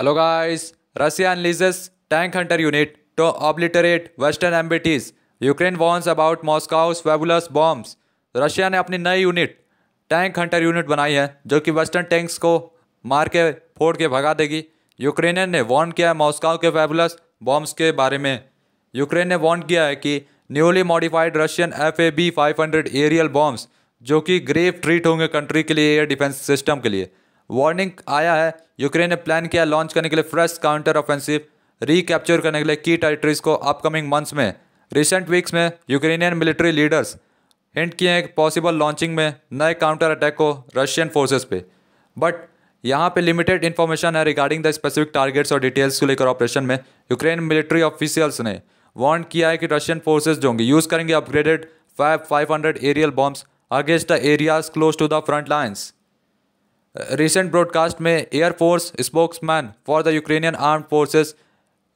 Hello guys Russia leashes tank hunter unit to obliterate western ambitions Ukraine warns about Moscow's वेबुलस bombs Russia ने अपनी नई unit tank hunter unit बनाई है जो कि वेस्टर्न टैंक्स को मार के फोड़ के भगा देगी यूक्रेनियन ने वार्न किया है मॉस्काउ के वेबुलस बॉम्ब्स के बारे में यूक्रेन ने वार्न किया है कि newly modified Russian F A B five hundred aerial bombs जो कि ग्रेव ट्रीट होंगे कंट्री के लिए एयर डिफेंस सिस्टम के लिए वार्निंग आया है यूक्रेन ने प्लान किया लॉन्च करने के लिए फ्रेश काउंटर ऑफेंसिव रिकैप्चर करने के लिए की टेरिटरीज को अपकमिंग मंथ्स में रिसेंट वीक्स में यूक्रेनियन मिलिट्री लीडर्स हिंट किए हैं पॉसिबल लॉन्चिंग में नए काउंटर अटैक को रशियन फोर्सेस पे बट यहाँ पे लिमिटेड इन्फॉर्मेशन है रिगार्डिंग द स्पेसिफिक टारगेट्स और डिटेल्स को लेकर ऑपरेशन में यूक्रेन मिलिट्री ऑफिशियल्स ने वार्न किया है कि रशियन फोर्सेज जो होंगे यूज़ करेंगे upgraded five five hundred aerial bombs against the areas close to the front lines recent broadcast में air force spokesman for the Ukrainian arm forces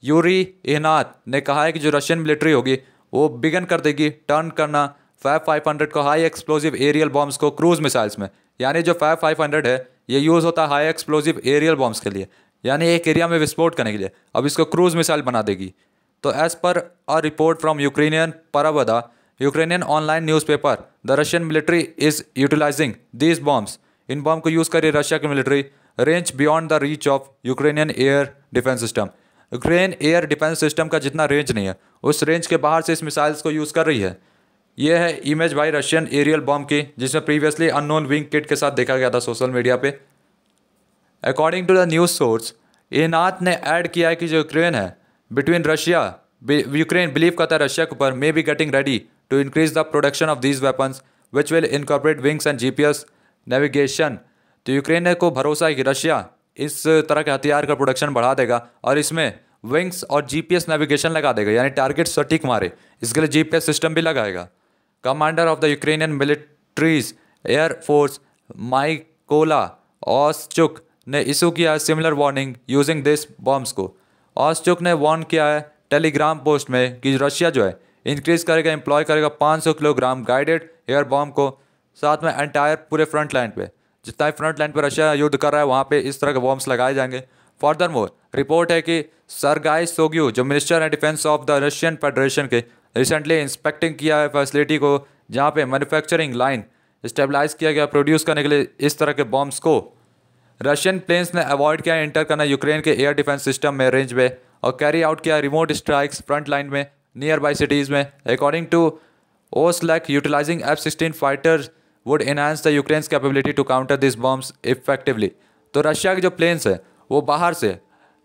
Yuri Ihnat ने कहा है कि जो रशियन मिलिट्री होगी वो बिगन कर देगी टर्न करना फाइव फाइव हंड्रेड को हाई एक्सप्लोजिव एरियल बॉम्ब्स को क्रूज मिसाइल्स में यानी जो फाइव फाइव हंड्रेड है ये यूज़ होता है हाई एक्सप्लोजिव एरियल बॉम्ब्स के लिए यानी एक एरिया में विस्फोट करने के लिए अब इसको क्रूज मिसाइल बना देगी तो as per a report from Ukrainian Pravda Ukrainian online newspaper the Russian military is utilising these bombs in bomb को यूज़ करी रशिया की military range beyond the reach of Ukrainian air defence system Ukraine air defence system का जितना range नहीं है उस range के बाहर से इस मिसाइल्स को यूज़ कर रही है यह है image by Russian aerial bomb की जिसमें प्रीवियसली अननोन विंग किट के साथ देखा गया था सोशल मीडिया पे according to the news source Ihnat ने ऐड किया है कि जो यूक्रेन है बिटवीन रशिया यूक्रेन बिलीव करता है रशिया के ऊपर may be getting ready to increase the production of these weapons which will incorporate wings and G P S navigation तो यूक्रेन को भरोसा है कि रशिया इस तरह के हथियार का प्रोडक्शन बढ़ा देगा और इसमें विंग्स और जीपीएस नेविगेशन लगा देगा यानी टारगेट सटीक मारे इसके लिए जीपीएस सिस्टम भी लगाएगा commander of the Ukrainian military's air force Mykola Oleshchuk ने इशू किया है similar warning using this bombs को ऑसचुक ने वार्न किया है टेलीग्राम पोस्ट में कि रशिया जो है इंक्रीज करेगा एम्प्लॉय करेगा 500 किलोग्राम गाइडेड एयर बॉम्ब को साथ में एंटायर पूरे फ्रंट लाइन पे जितना भी फ्रंट लाइन पे रशिया युद्ध कर रहा है वहाँ पे इस तरह के बॉम्ब्स लगाए जाएंगे फर्दर मोर रिपोर्ट है कि सरगाई सोग्यू जो मिनिस्टर है defence of the Russian federation के रिसेंटली इंस्पेक्टिंग किया है फैसिलिटी को जहाँ पे मैन्युफैक्चरिंग लाइन स्टेबलाइज किया गया प्रोड्यूस करने के लिए इस तरह के बॉम्ब्स को रशियन प्लेन्स ने अवॉइड किया एंटर करना यूक्रेन के एयर डिफेंस सिस्टम में रेंज में और कैरी आउट किया रिमोट स्ट्राइक्स फ्रंट लाइन में नियर बाई सिटीज़ में अकॉर्डिंग टू ओस लैक utilising F sixteen fighters would enhance the Ukraine capability to counter this bombs effectively तो रशिया के जो प्लेन्स हैं वो बाहर से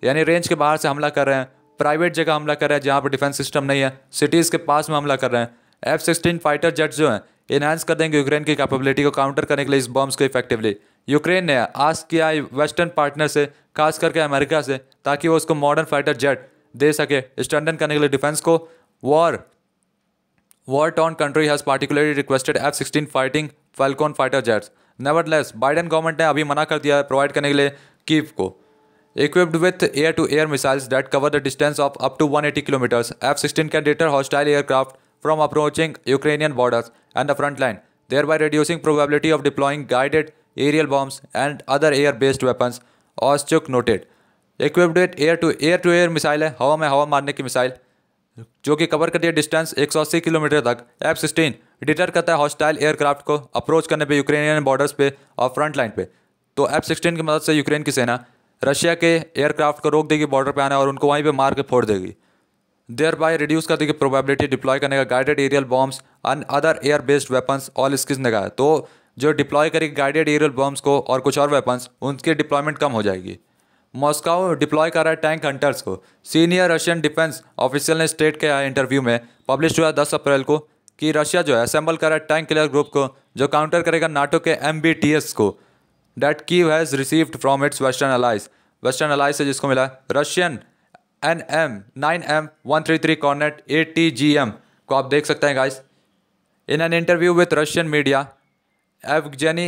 यानी रेंज के बाहर से हमला कर रहे हैं प्राइवेट जगह हमला कर रहे हैं जहाँ पर डिफेंस सिस्टम नहीं है सिटीज़ के पास में हमला कर रहे हैं एफ सिक्सटीन फाइटर जेट्स जो हैं इन्हांस कर देंगे यूक्रेन की कैपेबिलिटी को काउंटर करने के लिए इस बॉम्ब्स को इफेक्टिवली यूक्रेन ने आज किया वेस्टर्न पार्टनर से खास करके अमेरिका से ताकि वो उसको मॉडर्न फाइटर जेट दे सके स्टैंडर्न करने के लिए डिफेंस को war war torn country has particularly requested F sixteen fighting falcon fighter jets nevertheless Biden government ने अभी मना कर दिया है प्रोवाइड करने के लिए कीव को equipped with air to air missiles that cover the distance of up to one eighty kilometres F sixteen can deter hostile aircraft from approaching Ukrainian borders and the front line thereby reducing probability of deploying guided aerial bombs and other air based weapons Oleshchuk noted equipped with air to air to air missile है हवा में हवा मारने की missile जो कि cover करती है डिस्टेंस एक सौ अस्सी किलोमीटर तक एफ सिक्सटीन डिटर करता है हॉस्टाइल एयरक्राफ्ट को अप्रोच करने पे यूक्रेनियन बॉर्डर्स पे और फ्रंट लाइन पे तो एफ सिक्सटीन की मदद से यूक्रेन की सेना रशिया के एयरक्राफ्ट को रोक देगी बॉर्डर पर आना और उनको वहीं पर मार के फोड़ देगी देयर बाय रिड्यूस कर देगी प्रोबेबिलिटी डिप्लॉय करने का guided aerial bombs and other air based weapons Oleshchuk ने कहा तो जो डिप्लॉय करेगी गाइडेड एरियल बॉम्ब्स को और कुछ और वेपन्स उनकी डिप्लॉयमेंट कम हो जाएगी मॉस्को डिप्लॉय कर रहा है टैंक हंटर्स को सीनियर रशियन डिफेंस ऑफिसर ने स्टेट के इंटरव्यू में पब्लिश हुआ दस अप्रैल को कि रशिया जो है असेंबल कर रहा है टैंक क्लियर ग्रुप को जो काउंटर करेगा नाटो के एम को that Kyiv has received from its western allies western allies से जिसको मिला Russian N M nine M one three three Kornet A T G M को आप देख सकते हैं guys in an interview with Russian media Evgeny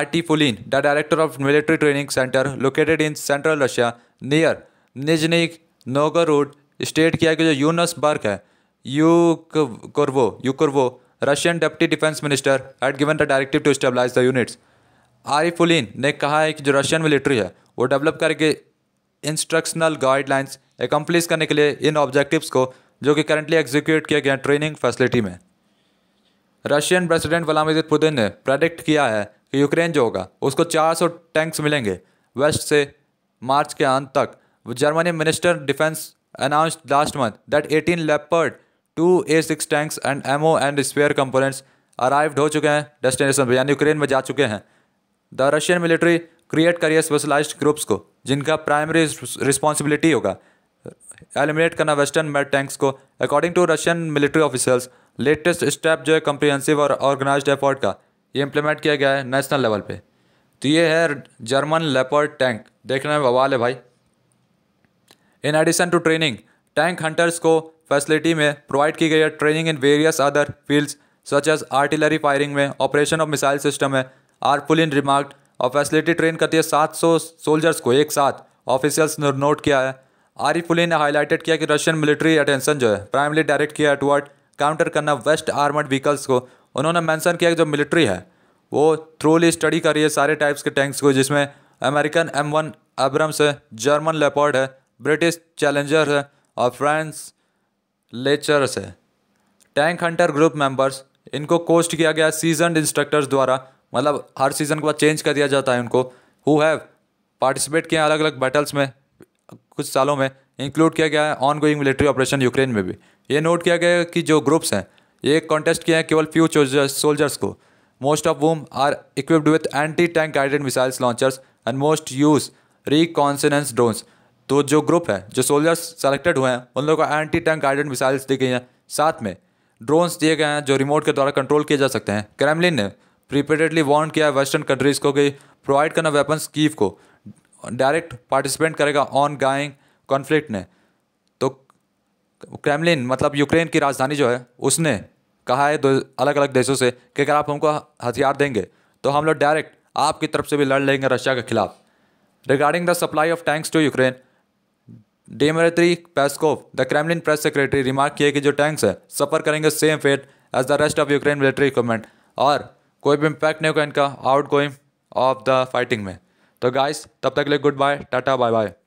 Artifulin the director of military training centre located in central Russia near Nizhny Novgorod state किया कि जो यूनस बर्क है you Yukorvo, Yukorvo, Russian Deputy Defense Minister, had given the directive to stabilize the units. आरिफुलिन ने कहा है कि जो Russian military है वो डेवलप करके इंस्ट्रक्शनल गाइडलाइंस एकम्प्लिस करने के लिए इन ऑब्जेक्टिव्स को जो कि करंटली एग्जीक्यूट किया गया ट्रेनिंग फैसिलिटी में रशियन प्रेसिडेंट व्लादिमिर पुतिन ने प्रेडिक्ट किया है कि यूक्रेन जो होगा उसको 400 टैंक्स मिलेंगे वेस्ट से मार्च के अंत तक Germany minister defence announce last month that 18 Leopard two A six tanks and ammo and spare components arrived हो चुके हैं डेस्टिनेशन पर यानी यूक्रेन में जा चुके हैं द रशियन मिलिट्री क्रिएट करिए स्पेशलाइज्ड ग्रुप्स को जिनका प्राइमरी रिस्पॉन्सिबिलिटी होगा एलिमिनेट करना वेस्टर्न मेड टैंक्स को according to Russian military officers latest step जो है कम्प्रीहेंसिव और ऑर्गेनाइज एफर्ट का ये इम्प्लीमेंट किया गया है नेशनल लेवल पे तो ये है जर्मन लेपर्ड टैंक देखने में बवाल है भाई in addition to training tank hunters को फैसिलिटी में प्रोवाइड की गई है training in various other fields such as artillery firing में ऑपरेशन ऑफ मिसाइल सिस्टम है आरपुल इन रिमार्क और फैसिलिटी ट्रेन करती है सात सौ सोल्जर्स को एक साथ ऑफिशियल्स ने नोट किया है आरिफुली ने हाईलाइटेड किया कि रशियन मिलिट्री अटेंशन जो है प्राइमली डायरेक्ट किया है टुवर्ड काउंटर करना वेस्ट आर्मड व्हीकल्स को उन्होंने मेंशन किया कि जो मिलिट्री है वो थ्रूली स्टडी कर रही है सारे टाइप्स के टैंक्स को जिसमें अमेरिकन एम वन एब्रम्स है जर्मन लेपर्ड है ब्रिटिश चैलेंजर है और फ्रांस लेचर्स है टैंक हंटर ग्रुप मेंबर्स इनको कोस्ट किया गया सीजन इंस्ट्रक्टर्स द्वारा मतलब हर सीज़न के बाद चेंज कर दिया जाता है उनको हु हैव पार्टिसिपेट किया अलग अलग बैटल्स में कुछ सालों में इंक्लूड किया गया है ongoing military operation Ukraine में भी ये नोट किया गया कि जो ग्रुप्स हैं ये कॉन्टेस्ट किए हैं केवल फ्यू सोल्जर्स को most of whom are equipped with anti tank guided missiles launchers and most use reconnaissance drones तो जो ग्रुप है जो सोल्जर्स सेलेक्टेड हुए हैं उन लोगों को एंटी टैंक गाइडेड मिसाइल्स दी गई हैं साथ में ड्रोन्स दिए गए हैं जो रिमोट के द्वारा कंट्रोल किए जा सकते हैं क्रेमलिन ने प्रिपेडेडली वार्न किया है वेस्टर्न कंट्रीज़ को कि प्रोवाइड करना वेपन्स कीव को डायरेक्ट पार्टिसिपेट करेगा ऑन गाइंग कॉन्फ्लिक्ट ने तो क्रेमलिन मतलब यूक्रेन की राजधानी जो है उसने कहा है दो अलग अलग देशों से कि अगर आप हमको हथियार देंगे तो हम लोग डायरेक्ट आपकी तरफ से भी लड़ लेंगे रशिया के खिलाफ regarding the supply of tanks to Ukraine Dmitry Peskov the Kremlin press secretary remark किए कि जो टैंक्स है सफ़र करेंगे same fate as the rest of Ukraine military equipment और कोई भी इम्पैक्ट नहीं होगा इनका out going of the fighting में तो गाइस तब तक के लिए goodbye tata bye bye